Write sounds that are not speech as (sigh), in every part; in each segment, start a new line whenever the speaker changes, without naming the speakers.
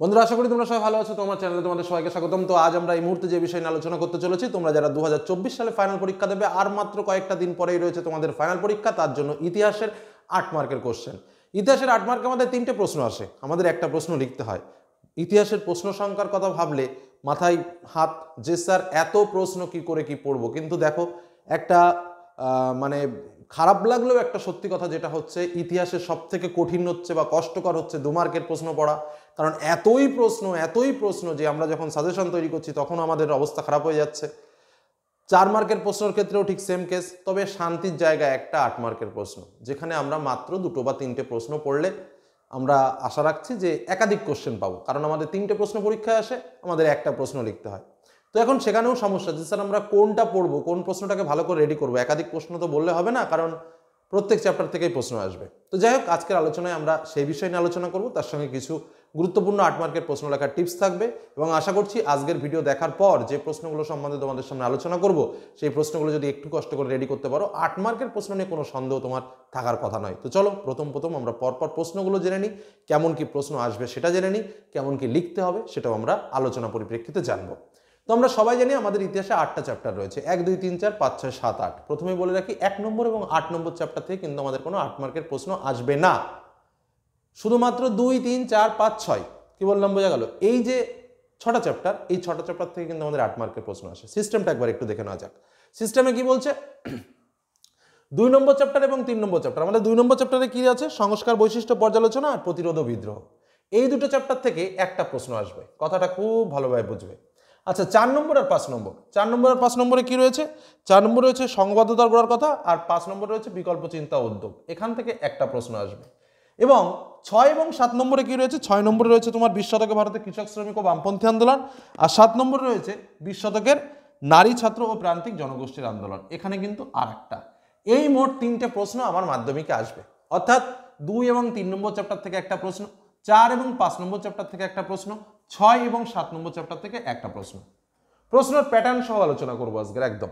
বন্ধুরা আশা করি তোমরা সবাই ভালো আছো তোমার চ্যানেলে তোমাদের সবাইকে স্বাগতম তো আজ আমরা এই মুহূর্তে যে বিষয় নিয়ে আলোচনা করতে চলেছি তোমরা যারা দু সালে ফাইনাল পরীক্ষা দেবে আর মাত্র কয়েকটা দিন পরেই রয়েছে তোমাদের ফাইনাল পরীক্ষা তার জন্য ইতিহাসের আট মার্কের কোশ্চেন ইতিহাসের আট মার্কে আমাদের তিনটে প্রশ্ন আসে আমাদের একটা প্রশ্ন লিখতে হয় ইতিহাসের প্রশ্ন সংখ্যার কথা ভাবলে মাথায় হাত যে স্যার এত প্রশ্ন কি করে কি পড়বো কিন্তু দেখো একটা মানে খারাপ লাগলেও একটা সত্যি কথা যেটা হচ্ছে ইতিহাসের সব থেকে কঠিন হচ্ছে বা কষ্টকর হচ্ছে দু মার্কের প্রশ্ন পড়া কারণ এতই প্রশ্ন এতই প্রশ্ন যে আমরা যখন সাজেশন তৈরি করছি তখন আমাদের অবস্থা খারাপ হয়ে যাচ্ছে চার মার্কের প্রশ্নের ক্ষেত্রেও ঠিক সেম কেস তবে শান্তির জায়গা একটা আট মার্কের প্রশ্ন যেখানে আমরা মাত্র দুটো বা তিনটে প্রশ্ন পড়লে আমরা আশা রাখছি যে একাধিক কোশ্চেন পাবো কারণ আমাদের তিনটে প্রশ্ন পরীক্ষায় আসে আমাদের একটা প্রশ্ন লিখতে হয় তো এখন সেখানেও সমস্যা যে স্যার আমরা কোনটা পড়বো কোন প্রশ্নটাকে ভালো করে রেডি করবো একাধিক প্রশ্ন তো বললে হবে না কারণ প্রত্যেক চ্যাপ্টার থেকেই প্রশ্ন আসবে তো যাই হোক আজকের আলোচনায় আমরা সেই বিষয় নিয়ে আলোচনা করব তার সঙ্গে কিছু গুরুত্বপূর্ণ আট মার্কের প্রশ্ন লেখার টিপস থাকবে এবং আশা করছি আজকের ভিডিও দেখার পর যে প্রশ্নগুলো সম্বন্ধে তোমাদের সামনে আলোচনা করব সেই প্রশ্নগুলো যদি একটু কষ্ট করে রেডি করতে পারো আট মার্কের প্রশ্ন নিয়ে কোনো সন্দেহ তোমার থাকার কথা নয় তো চলো প্রথম প্রথম আমরা পরপর প্রশ্নগুলো জেনে নিই কেমন কি প্রশ্ন আসবে সেটা জেনে নিই কেমন কি লিখতে হবে সেটাও আমরা আলোচনা পরিপ্রেক্ষিতে জানবো তো আমরা সবাই জানি আমাদের ইতিহাসে আটটা চ্যাপ্টার রয়েছে এক দুই তিন চার পাঁচ ছয় সাত আট প্রথমে বলে রাখি এক নম্বর এবং আট নম্বর চ্যাপ্টার থেকে কিন্তু আমাদের কোনো আট মার্কের প্রশ্ন আসবে না শুধুমাত্র দুই তিন চার পাঁচ ছয় কী বললাম বোঝা গেল এই যে ছটা চ্যাপ্টার এই ছটা চ্যাপ্টার থেকে কিন্তু আমাদের আট মার্কের প্রশ্ন আসে সিস্টেমটা একবার একটু দেখে নেওয়া যাক সিস্টেমে কি বলছে দুই নম্বর চ্যাপ্টার এবং তিন নম্বর চ্যাপ্টার আমাদের দুই নম্বর চ্যাপ্টারে কি আছে সংস্কার বৈশিষ্ট্য পর্যালোচনা আর প্রতিরোধ বিদ্রোহ এই দুটো চ্যাপ্টার থেকে একটা প্রশ্ন আসবে কথাটা খুব ভালোভাবে বুঝবে আচ্ছা চার নম্বর আর পাঁচ নম্বর চার নম্বর আর পাঁচ নম্বরে কি রয়েছে চার নম্বর রয়েছে সংবাদতার গড়ার কথা আর পাঁচ নম্বর রয়েছে বিকল্প চিন্তা উদ্যোগ এখান থেকে একটা প্রশ্ন আসবে এবং ছয় এবং সাত নম্বরে কি রয়েছে ছয় নম্বরে রয়েছে তোমার বিশ শতকে ভারতের কৃষক শ্রমিক ও বামপন্থী আন্দোলন আর সাত নম্বরে রয়েছে বিশ শতকের নারী ছাত্র ও প্রান্তিক জনগোষ্ঠীর আন্দোলন এখানে কিন্তু আর একটা এই মোট তিনটে প্রশ্ন আমার মাধ্যমিকে আসবে অর্থাৎ দুই এবং তিন নম্বর চ্যাপ্টার থেকে একটা প্রশ্ন চার এবং পাঁচ নম্বর চ্যাপ্টার থেকে একটা প্রশ্ন ছয় এবং সাত নম্বর চ্যাপ্টার থেকে একটা প্রশ্ন প্রশ্নের প্যাটার্ন সহ আলোচনা করবো আজকের একদম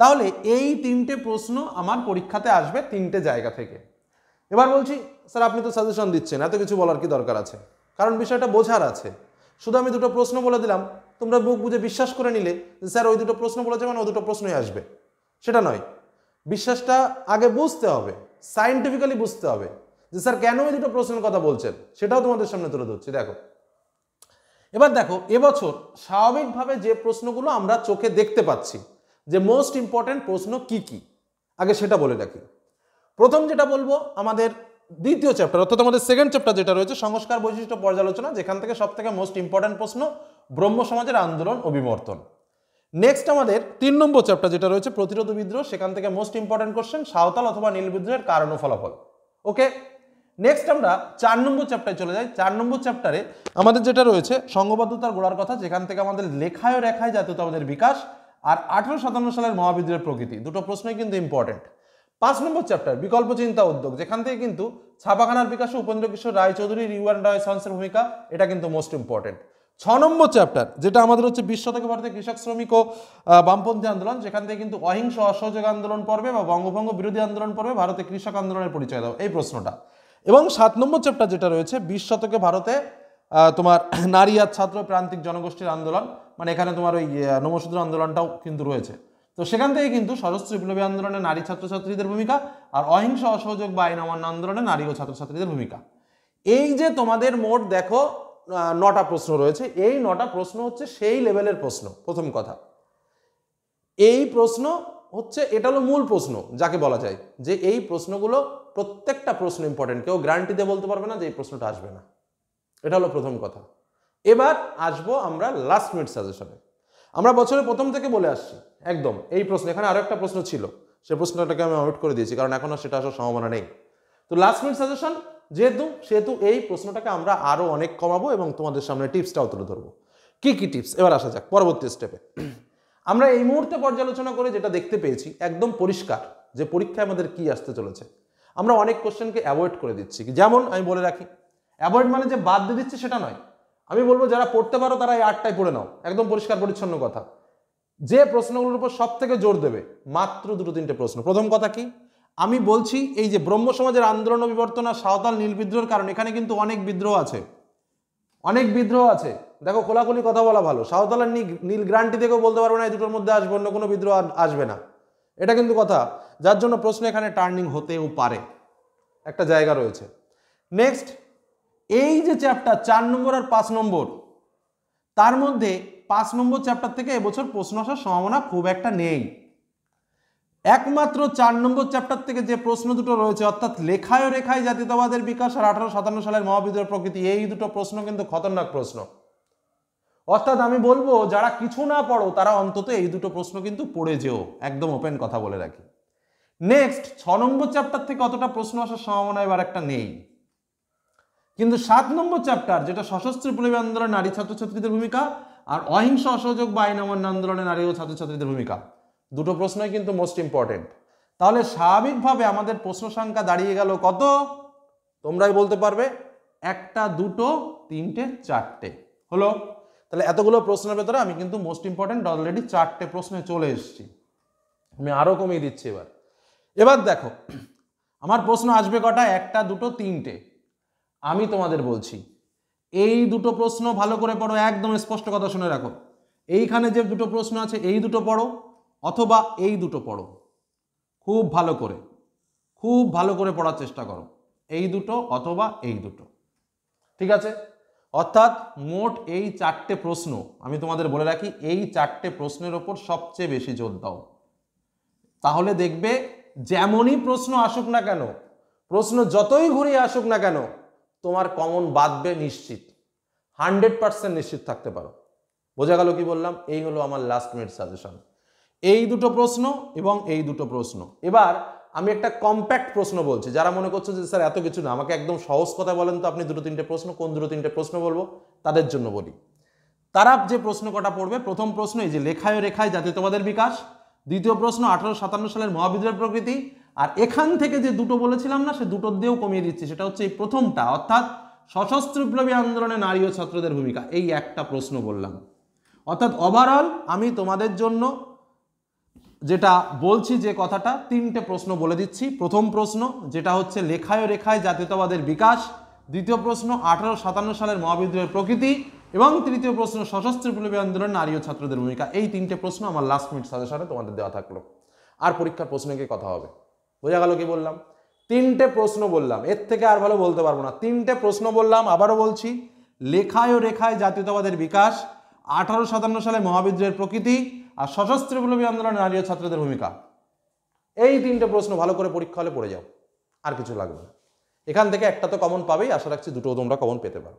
তাহলে এই তিনটে প্রশ্ন আমার পরীক্ষাতে আসবে তিনটে জায়গা থেকে এবার বলছি স্যার আপনি তো সাজেশন দিচ্ছেন এত কিছু বলার কি দরকার আছে কারণ বিষয়টা বোঝার আছে শুধু আমি দুটো প্রশ্ন বলে দিলাম তোমরা বুক বুঝে বিশ্বাস করে নিলে যে স্যার ওই দুটো প্রশ্ন বলেছে মানে ওই দুটো প্রশ্নই আসবে সেটা নয় বিশ্বাসটা আগে বুঝতে হবে সায়েন্টিফিক্যালি বুঝতে হবে যে স্যার কেন ওই দুটো প্রশ্নের কথা বলছেন সেটাও তোমাদের সামনে তুলে ধরছি দেখো এবার দেখো এবছর স্বাভাবিকভাবে যে প্রশ্নগুলো আমরা চোখে দেখতে পাচ্ছি যে মোস্ট ইম্পর্ট্যান্ট প্রশ্ন কি কি আগে সেটা বলে রাখি প্রথম যেটা বলবো আমাদের দ্বিতীয় চ্যাপ্টার অর্থাৎ আমাদের সেকেন্ড চ্যাপ্টার যেটা রয়েছে সংস্কার বৈশিষ্ট্য পর্যালোচনা যেখান থেকে সব থেকে মোস্ট ইম্পর্ট্যান্ট প্রশ্ন ব্রহ্ম সমাজের আন্দোলন ও বিবর্তন নেক্সট আমাদের তিন নম্বর চ্যাপ্টার যেটা রয়েছে প্রতিরোধ বিদ্রোহ সেখান থেকে মোস্ট ইম্পর্ট্যান্ট কোশ্চেন সাঁওতাল অথবা নীল বিদ্রোহের কারণ ও ফলাফল ওকে নেক্সট আমরা চার নম্বর চ্যাপ্টারে চলে যাই চার নম্বর চ্যাপ্টারে আমাদের যেটা রয়েছে সংঘবদ্ধতার গোড়ার কথা যেখান থেকে আমাদের লেখায় রেখায় আমাদের বিকাশ আর আঠেরো সাতান্ন সালের মহাবিদ্রোহের প্রকৃতি দুটো প্রশ্নই কিন্তু ইম্পর্টেন্ট পাঁচ নম্বর চ্যাপ্টার বিকল্প চিন্তা উদ্যোগ যেখান থেকে কিন্তু ছাপাখানার বিকাশে উপেন্দ্র কিশোর রায়চৌধুরী রিওয়ান রায় সন্সের ভূমিকা এটা কিন্তু মোস্ট ইম্পর্টেন্ট ছ নম্বর চ্যাপ্টার যেটা আমাদের হচ্ছে বিশ শতকে ভারতের কৃষক শ্রমিক ও বামপন্থী আন্দোলন যেখান থেকে কিন্তু অহিংস অসহযোগ আন্দোলন পর্বে বা বঙ্গভঙ্গ বিরোধী আন্দোলন পর্বে ভারতের কৃষক আন্দোলনের পরিচয় দাও এই প্রশ্নটা এবং সাত নম্বর চ্যাপ্টার যেটা রয়েছে বিশ শতকে ভারতে তোমার (clears throat) নারী আর ছাত্র প্রান্তিক জনগোষ্ঠীর আন্দোলন মানে এখানে তোমার ওই নমসূত্র আন্দোলনটাও কিন্তু রয়েছে তো সেখান থেকে কিন্তু সশস্ত্র বিপ্লবী আন্দোলনে নারী ছাত্রছাত্রীদের ভূমিকা আর অহিংস অসহযোগ বা আইন অমান্য আন্দোলনে নারী ও ছাত্রছাত্রীদের ভূমিকা এই যে তোমাদের মোট দেখো নটা প্রশ্ন রয়েছে এই নটা প্রশ্ন হচ্ছে সেই লেভেলের প্রশ্ন প্রথম কথা এই প্রশ্ন হচ্ছে এটা হলো মূল প্রশ্ন যাকে বলা যায় যে এই প্রশ্নগুলো প্রত্যেকটা প্রশ্ন ইম্পর্টেন্ট কেউ গ্যারান্টি দিয়ে বলতে পারবে না যে এই প্রশ্নটা আসবে না এটা হলো প্রথম কথা এবার আসবো আমরা লাস্ট মিনিট সাজেশনে আমরা বছরের প্রথম থেকে বলে আসছি একদম এই প্রশ্ন এখানে আরও একটা প্রশ্ন ছিল সে প্রশ্নটাকে আমি আউট করে দিয়েছি কারণ এখন আর সেটা আসার সম্ভাবনা নেই তো লাস্ট মিনিট সাজেশন যেহেতু সেহেতু এই প্রশ্নটাকে আমরা আরও অনেক কমাবো এবং তোমাদের সামনে টিপসটাও তুলে ধরবো কী কী টিপস এবার আসা যাক পরবর্তী স্টেপে আমরা এই মুহূর্তে পর্যালোচনা করে যেটা দেখতে পেয়েছি একদম পরিষ্কার যে পরীক্ষায় আমাদের কি আসতে চলেছে আমরা অনেক কোশ্চেনকে অ্যাভয়েড করে দিচ্ছি যেমন আমি বলে রাখি অ্যাভয়েড মানে যে বাদ দিয়ে দিচ্ছি সেটা নয় আমি বলবো যারা পড়তে পারো তারা এই আটটাই পড়ে নাও একদম পরিষ্কার পরিচ্ছন্ন কথা যে প্রশ্নগুলোর উপর সব থেকে জোর দেবে মাত্র দুটো তিনটে প্রশ্ন প্রথম কথা কি আমি বলছি এই যে ব্রহ্ম সমাজের আন্দোলন বিবর্তন আর সাঁওতাল নীল বিদ্রোহের কারণ এখানে কিন্তু অনেক বিদ্রোহ আছে অনেক বিদ্রোহ আছে দেখো খোলাখুলি কথা বলা ভালো সাঁওতালের নীল গ্রান্টি থেকেও বলতে পারবো না এই দুটোর মধ্যে আসবে অন্য কোনো বিদ্রোহ আসবে না এটা কিন্তু কথা যার জন্য প্রশ্ন এখানে টার্নিং হতেও পারে একটা জায়গা রয়েছে নেক্সট এই যে চ্যাপ্টার চার নম্বর আর পাঁচ নম্বর তার মধ্যে পাঁচ নম্বর চ্যাপ্টার থেকে এবছর প্রশ্ন আসার সম্ভাবনা খুব একটা নেই একমাত্র চার নম্বর চ্যাপ্টার থেকে যে প্রশ্ন দুটো রয়েছে অর্থাৎ লেখায় রেখায় জাতীয়তাবাদের বিকাশ আর আঠারো সাতান্ন সালের মহাবিদ্রোহ প্রকৃতি এই দুটো প্রশ্ন কিন্তু খতরনাক প্রশ্ন অর্থাৎ আমি বলবো যারা কিছু না পড়ো তারা অন্তত এই দুটো প্রশ্ন কিন্তু পড়ে যেও একদম ওপেন কথা বলে রাখি নেক্সট ছ নম্বর চ্যাপ্টার থেকে অতটা প্রশ্ন আসার সম্ভাবনা এবার একটা নেই কিন্তু সাত নম্বর চ্যাপ্টার যেটা সশস্ত্র পরিবার আন্দোলনে নারী ছাত্রছাত্রীদের ভূমিকা আর অহিংস অসহযোগ বা আইন অমান্য আন্দোলনে নারী ও ছাত্রছাত্রীদের ভূমিকা দুটো প্রশ্নই কিন্তু মোস্ট ইম্পর্টেন্ট তাহলে স্বাভাবিকভাবে আমাদের প্রশ্ন সংখ্যা দাঁড়িয়ে গেল কত তোমরাই বলতে পারবে একটা দুটো তিনটে চারটে হলো তাহলে এতগুলো প্রশ্নের ভেতরে আমি কিন্তু মোস্ট ইম্পর্ট্যান্ট অলরেডি চারটে প্রশ্নে চলে এসেছি আমি আরও কমিয়ে দিচ্ছি এবার এবার দেখো আমার প্রশ্ন আসবে কটা একটা দুটো তিনটে আমি তোমাদের বলছি এই দুটো প্রশ্ন ভালো করে পড়ো একদম স্পষ্ট কথা শুনে রাখো এইখানে যে দুটো প্রশ্ন আছে এই দুটো পড়ো অথবা এই দুটো পড়ো খুব ভালো করে খুব ভালো করে পড়ার চেষ্টা করো এই দুটো অথবা এই দুটো ঠিক আছে অর্থাৎ মোট এই চারটে প্রশ্ন আমি তোমাদের বলে রাখি এই চারটে প্রশ্নের ওপর সবচেয়ে বেশি জোর দাও তাহলে দেখবে যেমনই প্রশ্ন আসুক না কেন প্রশ্ন যতই ঘুরিয়ে আসুক না কেন তোমার কমন বাঁধবে নিশ্চিত হান্ড্রেড পার্সেন্ট নিশ্চিত থাকতে পারো বোঝা গেল কি বললাম এই হলো আমার লাস্ট মিনিট সাজেশন এই দুটো প্রশ্ন এবং এই দুটো প্রশ্ন এবার আমি একটা কম্প্যাক্ট প্রশ্ন বলছি যারা মনে করছে যে স্যার এত কিছু না আমাকে একদম সহজ কথা বলেন তো আপনি দুটো তিনটে প্রশ্ন কোন দুটো তিনটে প্রশ্ন বলবো তাদের জন্য বলি তারা যে প্রশ্ন কটা পড়বে প্রথম প্রশ্ন এই যে লেখায় রেখায় তোমাদের বিকাশ দ্বিতীয় প্রশ্ন আঠারো সাতান্ন সালের মহাবিদ্রোহের প্রকৃতি আর এখান থেকে যে দুটো বলেছিলাম না সে দুটোর দিয়েও কমিয়ে দিচ্ছি সেটা হচ্ছে এই প্রথমটা অর্থাৎ সশস্ত্র বিপ্লবী আন্দোলনে নারী ও ছাত্রদের ভূমিকা এই একটা প্রশ্ন বললাম অর্থাৎ ওভারঅল আমি তোমাদের জন্য যেটা বলছি যে কথাটা তিনটে প্রশ্ন বলে দিচ্ছি প্রথম প্রশ্ন যেটা হচ্ছে লেখায় রেখায় জাতীয়তাবাদের বিকাশ দ্বিতীয় প্রশ্ন আঠারো সাতান্ন সালের মহাবিদ্রোহের প্রকৃতি এবং তৃতীয় প্রশ্ন সশস্ত্র বিপ্লবী আন্দোলন নারী ও ছাত্রদের ভূমিকা এই তিনটে প্রশ্ন আমার লাস্ট মিনিট সাজেশনে তোমাদের দেওয়া থাকলো আর পরীক্ষার প্রশ্নে গিয়ে কথা হবে বোঝা গেল কি বললাম তিনটে প্রশ্ন বললাম এর থেকে আর ভালো বলতে পারবো না তিনটে প্রশ্ন বললাম আবারও বলছি লেখায় ও রেখায় জাতীয়তাবাদের বিকাশ আঠারো সাতান্ন সালে মহাবিদ্রোহের প্রকৃতি আর সশস্ত্র বিপ্লবী আন্দোলনে নারী ও ছাত্রদের ভূমিকা এই তিনটে প্রশ্ন ভালো করে পরীক্ষা হলে পড়ে যাও আর কিছু লাগবে না এখান থেকে একটা তো কমন পাবেই আশা রাখছি দুটো তোমরা কমন পেতে পারো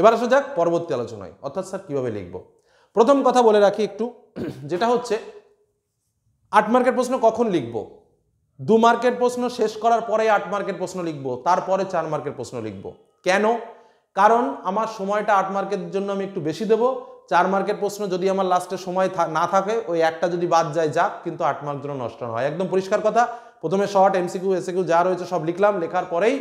এবার আসা যাক পরবর্তী আলোচনায় অর্থাৎ স্যার কীভাবে লিখব প্রথম কথা বলে রাখি একটু যেটা হচ্ছে আট মার্কের প্রশ্ন কখন লিখব দু মার্কের প্রশ্ন শেষ করার পরে আট মার্কের প্রশ্ন লিখব তারপরে চার মার্কের প্রশ্ন লিখব কেন কারণ আমার সময়টা আট মার্কের জন্য আমি একটু বেশি দেবো চার মার্কের প্রশ্ন যদি আমার লাস্টে সময় না থাকে ওই একটা যদি বাদ যায় যাক কিন্তু আট মার্ক জন্য নষ্ট হয় একদম পরিষ্কার কথা প্রথমে শর্ট এমসিকিউ এসিকিউ যা রয়েছে সব লিখলাম লেখার পরেই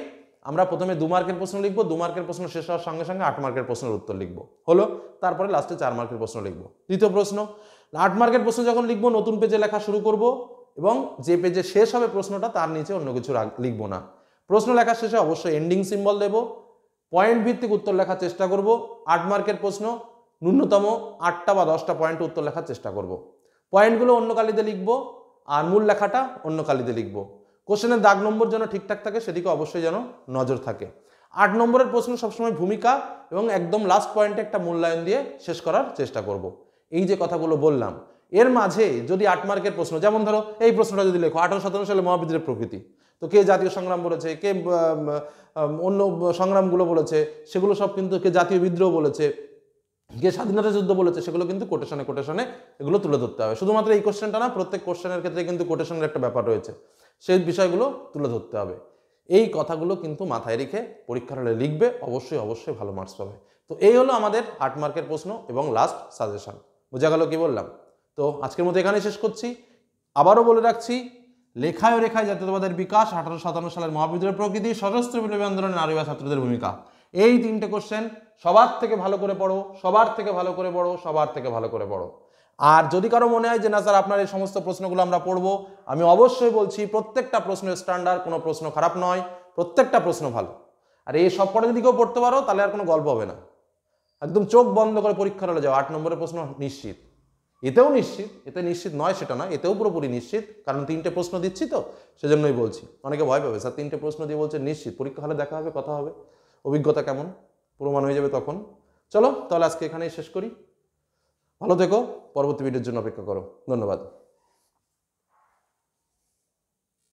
আমরা প্রথমে দু মার্কের প্রশ্ন লিখবো দু মার্কের প্রশ্ন শেষ হওয়ার সঙ্গে সঙ্গে আট মার্কের প্রশ্নের উত্তর লিখবো হলো তারপরে লাস্টে চার মার্কের প্রশ্ন লিখবো দ্বিতীয় প্রশ্ন আট মার্কের প্রশ্ন যখন লিখবো নতুন পেজে লেখা শুরু করব এবং যে পেজে শেষ হবে প্রশ্নটা তার নিচে অন্য কিছু লিখবো না প্রশ্ন লেখা শেষে অবশ্যই এন্ডিং সিম্বল দেবো পয়েন্ট ভিত্তিক উত্তর লেখার চেষ্টা করব আট মার্কের প্রশ্ন ন্যূনতম আটটা বা দশটা পয়েন্ট উত্তর লেখার চেষ্টা করব। পয়েন্টগুলো অন্য কালিতে লিখব আর মূল লেখাটা অন্য কালিতে লিখব কোশ্চেনের দাগ নম্বর যেন ঠিকঠাক থাকে সেদিকে অবশ্যই যেন নজর থাকে আট নম্বরের প্রশ্ন সবসময় ভূমিকা এবং একদম লাস্ট পয়েন্টে একটা মূল্যায়ন দিয়ে শেষ করার চেষ্টা করব। এই যে কথাগুলো বললাম এর মাঝে যদি আট মার্কের প্রশ্ন যেমন ধরো এই প্রশ্নটা যদি লেখো আঠারো সতেরো সালে মহাবিদ্রের প্রকৃতি তো কে জাতীয় সংগ্রাম বলেছে কে অন্য সংগ্রামগুলো বলেছে সেগুলো সব কিন্তু কে জাতীয় বিদ্রোহ বলেছে কে স্বাধীনতা যুদ্ধ বলেছে সেগুলো কিন্তু কোটেশনে কোটেশনে এগুলো তুলে ধরতে হবে শুধুমাত্র এই কোশ্চেনটা না প্রত্যেক কোশ্চেনের ক্ষেত্রে কিন্তু কোটেশনের একটা ব্যাপার রয়েছে সেই বিষয়গুলো তুলে ধরতে হবে এই কথাগুলো কিন্তু মাথায় রেখে পরীক্ষার হলে লিখবে অবশ্যই অবশ্যই ভালো মার্কস পাবে তো এই হলো আমাদের আট মার্কের প্রশ্ন এবং লাস্ট সাজেশন বোঝা গেল কি বললাম তো আজকের মতো এখানে শেষ করছি আবারও বলে রাখছি লেখায় রেখায় জাতীয়তাবাদের বিকাশ আঠারোশো সাতান্ন সালের মহাবিদ্যালয়ের প্রকৃতি সশস্ত্র বিপ্লবী আন্দোলনের নারী ছাত্রদের ভূমিকা এই তিনটে কোশ্চেন সবার থেকে ভালো করে পড়ো সবার থেকে ভালো করে পড়ো সবার থেকে ভালো করে পড়ো আর যদি কারো মনে হয় যে না স্যার আপনার এই সমস্ত প্রশ্নগুলো আমরা পড়বো আমি অবশ্যই বলছি প্রত্যেকটা প্রশ্নের স্ট্যান্ডার্ড কোনো প্রশ্ন খারাপ নয় প্রত্যেকটা প্রশ্ন ভালো আর এই সব পড়া যদি কেউ পড়তে পারো তাহলে আর কোনো গল্প হবে না একদম চোখ বন্ধ করে পরীক্ষা হলে যাও আট নম্বরের প্রশ্ন নিশ্চিত এতেও নিশ্চিত এতে নিশ্চিত নয় সেটা নয় এতেও পুরোপুরি নিশ্চিত কারণ তিনটে প্রশ্ন দিচ্ছি তো সেজন্যই বলছি অনেকে ভয় পাবে স্যার তিনটে প্রশ্ন দিয়ে বলছে নিশ্চিত পরীক্ষা হলে দেখা হবে কথা হবে অভিজ্ঞতা কেমন প্রমাণ হয়ে যাবে তখন চলো তাহলে আজকে এখানেই শেষ করি ভালো থেকো পরবর্তী ভিডিওর জন্য অপেক্ষা করো ধন্যবাদ